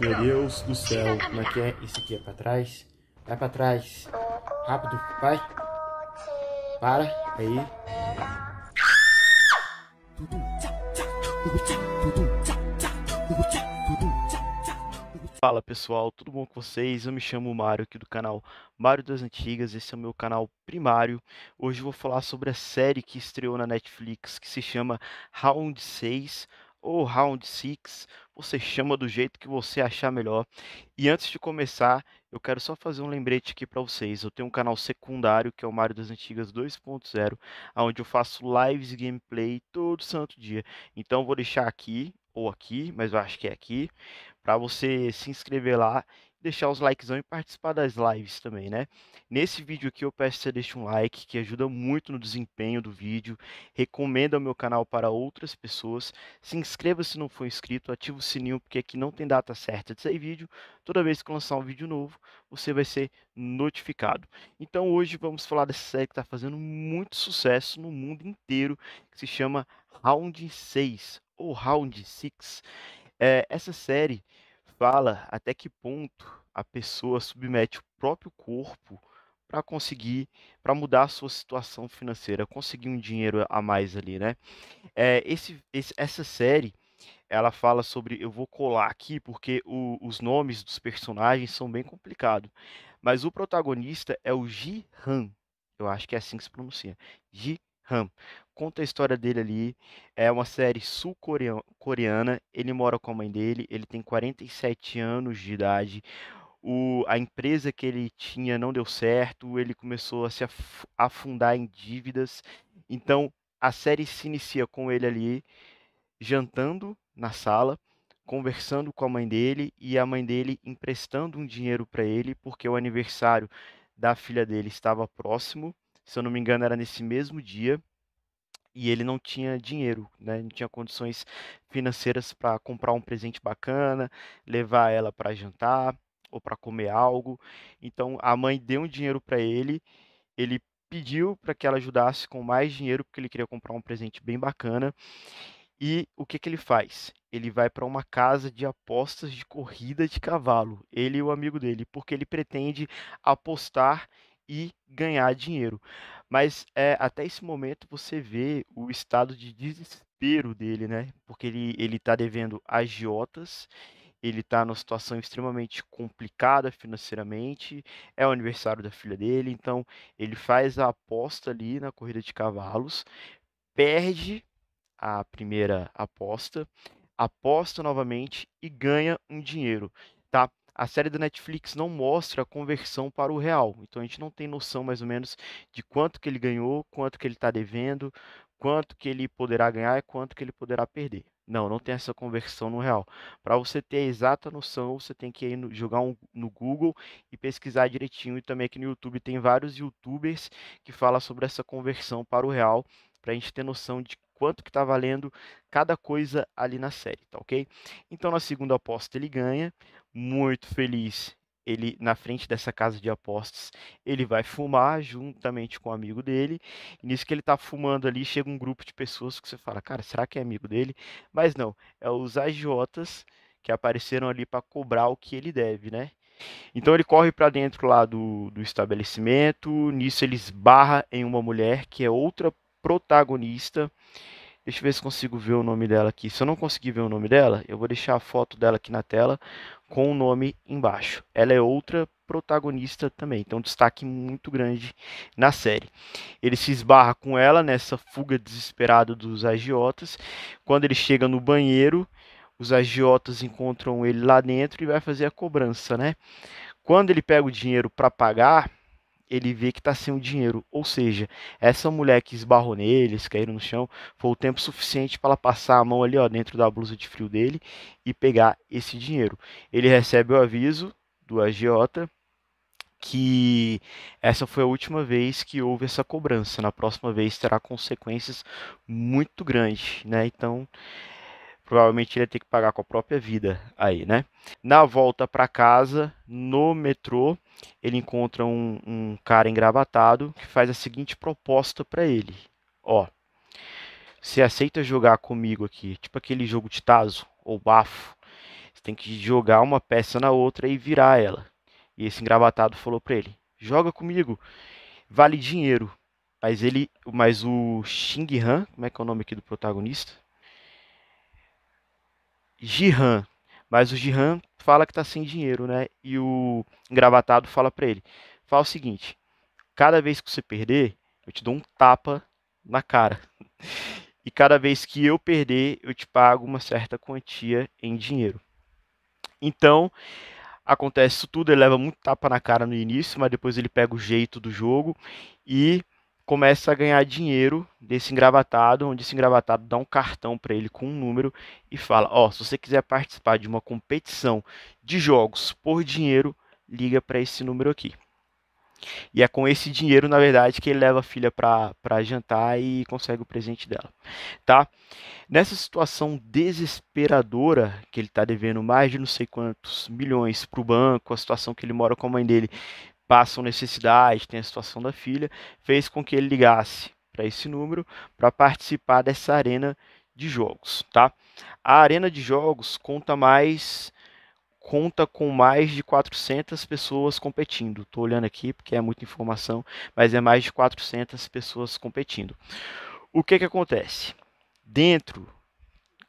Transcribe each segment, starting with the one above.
Meu Deus do céu, como é, é? é que é? Esse aqui é pra trás. Vai pra trás. Rápido, vai. Para, aí. Fala pessoal, tudo bom com vocês? Eu me chamo Mário aqui do canal Mário das Antigas, esse é o meu canal primário. Hoje eu vou falar sobre a série que estreou na Netflix que se chama Round 6 ou Round 6, você chama do jeito que você achar melhor. E antes de começar, eu quero só fazer um lembrete aqui para vocês. Eu tenho um canal secundário que é o Mario das Antigas 2.0, onde eu faço lives gameplay todo santo dia. Então vou deixar aqui ou aqui, mas eu acho que é aqui, para você se inscrever lá deixar os likes e participar das lives também, né? Nesse vídeo aqui eu peço que você deixe um like, que ajuda muito no desempenho do vídeo, recomenda o meu canal para outras pessoas, se inscreva se não for inscrito, ativa o sininho, porque aqui não tem data certa de sair vídeo, toda vez que lançar um vídeo novo, você vai ser notificado. Então hoje vamos falar dessa série que está fazendo muito sucesso no mundo inteiro, que se chama Round 6, ou Round 6. É, essa série fala até que ponto a pessoa submete o próprio corpo para conseguir, para mudar a sua situação financeira, conseguir um dinheiro a mais ali, né? É, esse, esse, essa série, ela fala sobre, eu vou colar aqui porque o, os nomes dos personagens são bem complicados, mas o protagonista é o Ji Han, eu acho que é assim que se pronuncia, Ji Han. Conta a história dele ali. É uma série sul-coreana. Ele mora com a mãe dele. Ele tem 47 anos de idade. O, a empresa que ele tinha não deu certo. Ele começou a se afundar em dívidas. Então a série se inicia com ele ali jantando na sala conversando com a mãe dele e a mãe dele emprestando um dinheiro para ele porque o aniversário da filha dele estava próximo se eu não me engano, era nesse mesmo dia, e ele não tinha dinheiro, né? Não tinha condições financeiras para comprar um presente bacana, levar ela para jantar ou para comer algo. Então a mãe deu um dinheiro para ele, ele pediu para que ela ajudasse com mais dinheiro porque ele queria comprar um presente bem bacana. E o que que ele faz? Ele vai para uma casa de apostas de corrida de cavalo, ele e o amigo dele, porque ele pretende apostar e ganhar dinheiro. Mas é, até esse momento você vê o estado de desespero dele, né? Porque ele, ele tá devendo agiotas, ele tá numa situação extremamente complicada financeiramente, é o aniversário da filha dele, então ele faz a aposta ali na corrida de cavalos, perde a primeira aposta, aposta novamente e ganha um dinheiro, tá? a série da Netflix não mostra a conversão para o real. Então a gente não tem noção mais ou menos de quanto que ele ganhou, quanto que ele está devendo, quanto que ele poderá ganhar e quanto que ele poderá perder. Não, não tem essa conversão no real. Para você ter a exata noção, você tem que ir no, jogar um, no Google e pesquisar direitinho. E também aqui no YouTube tem vários YouTubers que falam sobre essa conversão para o real, para a gente ter noção de quanto que está valendo cada coisa ali na série, tá ok? Então na segunda aposta ele ganha, muito feliz, ele na frente dessa casa de apostas, ele vai fumar juntamente com o um amigo dele. E nisso que ele tá fumando ali, chega um grupo de pessoas que você fala, cara, será que é amigo dele? Mas não, é os agiotas que apareceram ali para cobrar o que ele deve, né? Então ele corre para dentro lá do, do estabelecimento, nisso ele esbarra em uma mulher que é outra protagonista. Deixa eu ver se consigo ver o nome dela aqui. Se eu não conseguir ver o nome dela, eu vou deixar a foto dela aqui na tela com o nome embaixo. Ela é outra protagonista também, então destaque muito grande na série. Ele se esbarra com ela nessa fuga desesperada dos agiotas. Quando ele chega no banheiro, os agiotas encontram ele lá dentro e vai fazer a cobrança, né? Quando ele pega o dinheiro para pagar, ele vê que está sem o dinheiro. Ou seja, essa mulher que esbarrou neles, caiu caíram no chão, foi o tempo suficiente para ela passar a mão ali ó, dentro da blusa de frio dele e pegar esse dinheiro. Ele recebe o aviso do agiota que essa foi a última vez que houve essa cobrança. Na próxima vez terá consequências muito grandes, né? Então provavelmente ele ia ter que pagar com a própria vida aí, né? Na volta para casa, no metrô, ele encontra um, um, cara engravatado que faz a seguinte proposta para ele: ó, você aceita jogar comigo aqui, tipo aquele jogo de taso ou bafo? Você tem que jogar uma peça na outra e virar ela. E esse engravatado falou para ele: joga comigo, vale dinheiro. Mas ele, mas o Xing Han, como é que é o nome aqui do protagonista? Jihan. Mas o Jihan fala que está sem dinheiro, né? E o engravatado fala para ele: fala o seguinte, cada vez que você perder, eu te dou um tapa na cara. E cada vez que eu perder, eu te pago uma certa quantia em dinheiro. Então, acontece isso tudo, ele leva muito tapa na cara no início, mas depois ele pega o jeito do jogo e começa a ganhar dinheiro desse engravatado, onde esse engravatado dá um cartão para ele com um número e fala: Ó, oh, se você quiser participar de uma competição de jogos por dinheiro, liga para esse número aqui. E é com esse dinheiro, na verdade, que ele leva a filha para jantar e consegue o presente dela, tá? Nessa situação desesperadora, que ele está devendo mais de não sei quantos milhões para o banco, a situação que ele mora com a mãe dele passam necessidade, tem a situação da filha, fez com que ele ligasse para esse número para participar dessa arena de jogos, tá? A arena de jogos conta mais conta com mais de 400 pessoas competindo. Estou olhando aqui porque é muita informação, mas é mais de 400 pessoas competindo. O que que acontece? Dentro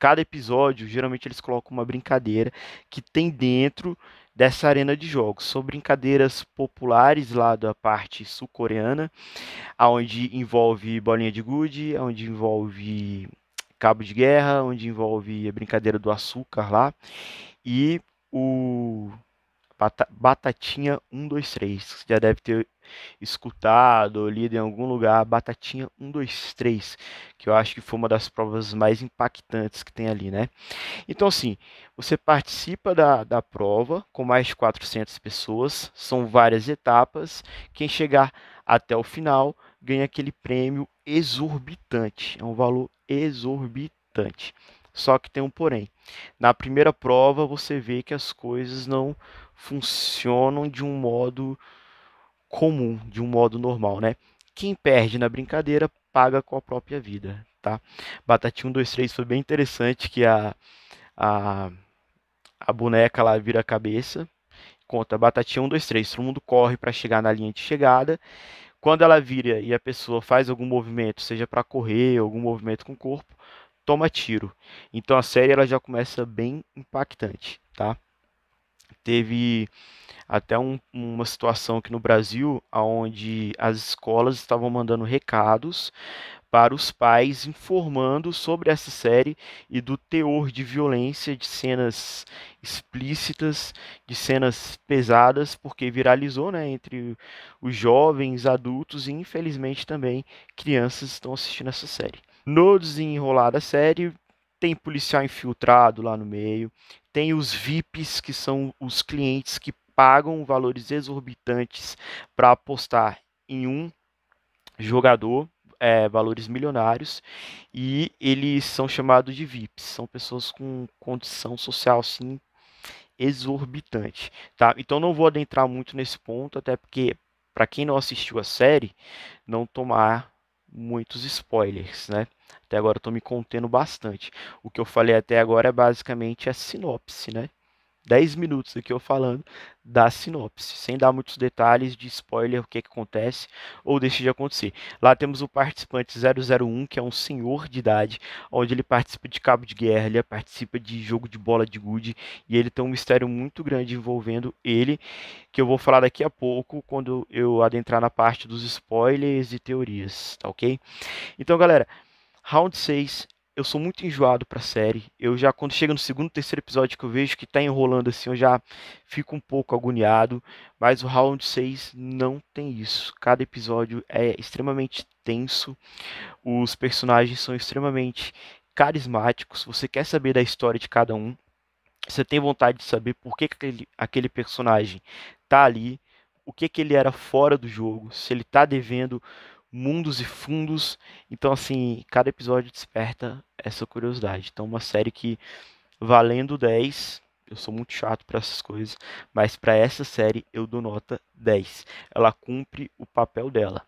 cada episódio, geralmente eles colocam uma brincadeira que tem dentro dessa arena de jogos. São brincadeiras populares lá da parte sul-coreana, onde envolve bolinha de gude, onde envolve cabo de guerra, onde envolve a brincadeira do açúcar lá. E o Batatinha 123. Você já deve ter escutado ou lido em algum lugar Batatinha 123, que eu acho que foi uma das provas mais impactantes que tem ali, né? Então, assim, você participa da, da prova com mais de 400 pessoas, são várias etapas. Quem chegar até o final ganha aquele prêmio exorbitante, é um valor exorbitante. Só que tem um porém. Na primeira prova você vê que as coisas não funcionam de um modo comum, de um modo normal, né? Quem perde na brincadeira paga com a própria vida, tá? Batatinha 1, 2, 3 foi bem interessante que a, a, a boneca lá vira a cabeça, conta batatinha 1, 2, 3, todo mundo corre para chegar na linha de chegada, quando ela vira e a pessoa faz algum movimento, seja para correr, algum movimento com o corpo, toma tiro. Então a série ela já começa bem impactante, tá? Teve até um, uma situação aqui no Brasil onde as escolas estavam mandando recados para os pais informando sobre essa série e do teor de violência, de cenas explícitas, de cenas pesadas, porque viralizou né, entre os jovens, adultos e infelizmente também crianças estão assistindo essa série. No desenrolar da série, tem policial infiltrado lá no meio, tem os VIPs, que são os clientes que pagam valores exorbitantes para apostar em um jogador, é, valores milionários, e eles são chamados de VIPs, são pessoas com condição social sim exorbitante, tá? Então não vou adentrar muito nesse ponto, até porque para quem não assistiu a série, não tomar muitos spoilers, né? Até agora eu tô me contendo bastante. O que eu falei até agora é basicamente a sinopse, né? 10 minutos aqui eu falando da sinopse, sem dar muitos detalhes de spoiler, o que, que acontece ou deixa de acontecer. Lá temos o participante 001, que é um senhor de idade, onde ele participa de cabo de guerra, ele participa de jogo de bola de gude, e ele tem um mistério muito grande envolvendo ele, que eu vou falar daqui a pouco, quando eu adentrar na parte dos spoilers e teorias, tá ok? Então, galera, Round 6 eu sou muito enjoado pra série. Eu já, quando chega no segundo, terceiro episódio que eu vejo que tá enrolando assim, eu já fico um pouco agoniado. Mas o Round 6 não tem isso. Cada episódio é extremamente tenso. Os personagens são extremamente carismáticos. Você quer saber da história de cada um. Você tem vontade de saber por que, que aquele, aquele personagem tá ali. O que, que ele era fora do jogo. Se ele tá devendo mundos e fundos. Então, assim, cada episódio desperta essa curiosidade. Então, uma série que, valendo 10, eu sou muito chato para essas coisas, mas para essa série eu dou nota 10. Ela cumpre o papel dela,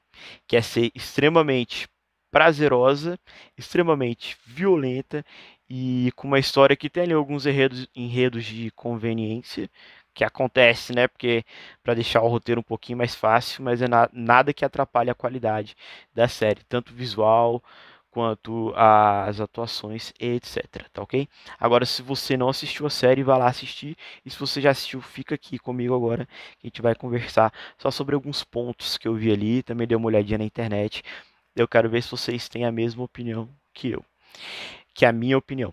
que é ser extremamente prazerosa, extremamente violenta e com uma história que tem ali alguns enredos, enredos de conveniência, que acontece, né? Porque para deixar o roteiro um pouquinho mais fácil, mas é na, nada que atrapalhe a qualidade da série, tanto visual quanto as atuações, etc. Tá ok? Agora, se você não assistiu a série, vá lá assistir. E se você já assistiu, fica aqui comigo agora, que a gente vai conversar só sobre alguns pontos que eu vi ali. Também dei uma olhadinha na internet. Eu quero ver se vocês têm a mesma opinião que eu, que é a minha opinião.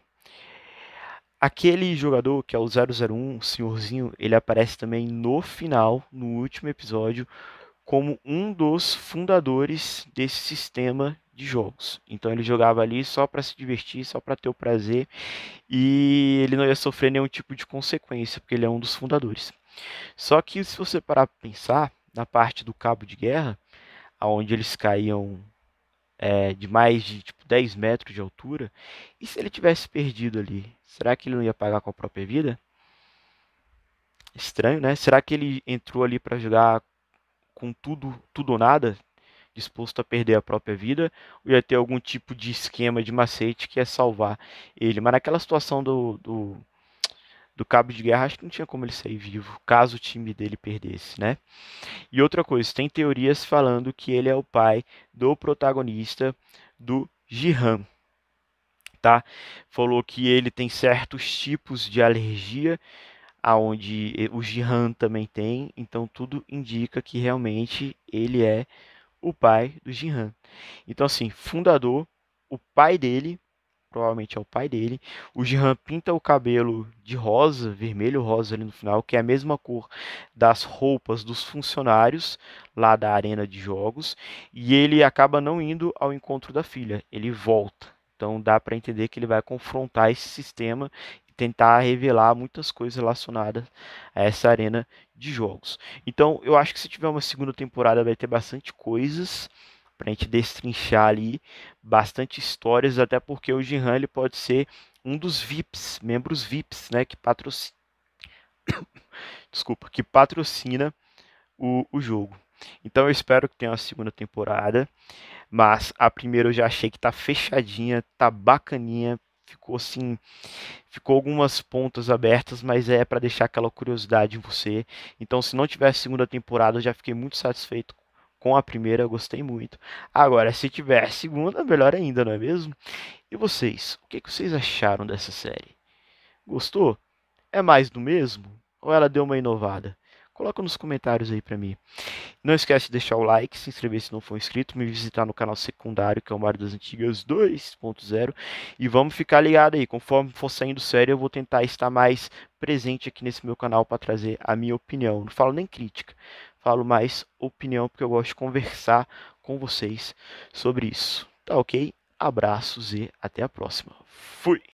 Aquele jogador que é o 001, o senhorzinho, ele aparece também no final, no último episódio, como um dos fundadores desse sistema de jogos. Então ele jogava ali só para se divertir, só para ter o prazer e ele não ia sofrer nenhum tipo de consequência, porque ele é um dos fundadores. Só que se você parar para pensar na parte do cabo de guerra, aonde eles caíam é, de mais de tipo, 10 metros de altura, e se ele tivesse perdido ali? Será que ele não ia pagar com a própria vida? Estranho, né? Será que ele entrou ali para jogar com tudo, tudo ou nada, disposto a perder a própria vida, ou ia ter algum tipo de esquema de macete que é salvar ele? Mas naquela situação do, do, do cabo de guerra, acho que não tinha como ele sair vivo, caso o time dele perdesse, né? E outra coisa, tem teorias falando que ele é o pai do protagonista do Jihan, tá? Falou que ele tem certos tipos de alergia, aonde o Jihan também tem, então tudo indica que realmente ele é o pai do Jihan. Então assim, fundador, o pai dele, provavelmente é o pai dele. O Jihan pinta o cabelo de rosa, vermelho rosa ali no final, que é a mesma cor das roupas dos funcionários lá da arena de jogos, e ele acaba não indo ao encontro da filha, ele volta. Então dá para entender que ele vai confrontar esse sistema e tentar revelar muitas coisas relacionadas a essa arena de jogos. Então eu acho que se tiver uma segunda temporada vai ter bastante coisas para a gente destrinchar ali, bastante histórias, até porque o Jinhan ele pode ser um dos VIPs, membros VIPs, né, que patrocina Desculpa, que patrocina o, o jogo. Então eu espero que tenha uma segunda temporada. Mas a primeira eu já achei que tá fechadinha, tá bacaninha, ficou assim, ficou algumas pontas abertas, mas é para deixar aquela curiosidade em você. Então, se não tiver segunda temporada, eu já fiquei muito satisfeito com a primeira, eu gostei muito. Agora, se tiver a segunda, melhor ainda, não é mesmo? E vocês, o que, que vocês acharam dessa série? Gostou? É mais do mesmo? Ou ela deu uma inovada? Coloca nos comentários aí para mim. Não esquece de deixar o like, se inscrever se não for inscrito, me visitar no canal secundário, que é o Mario das Antigas 2.0. E vamos ficar ligado aí. Conforme for saindo série, eu vou tentar estar mais presente aqui nesse meu canal para trazer a minha opinião. Não falo nem crítica, falo mais opinião, porque eu gosto de conversar com vocês sobre isso. Tá ok? Abraços e até a próxima. Fui!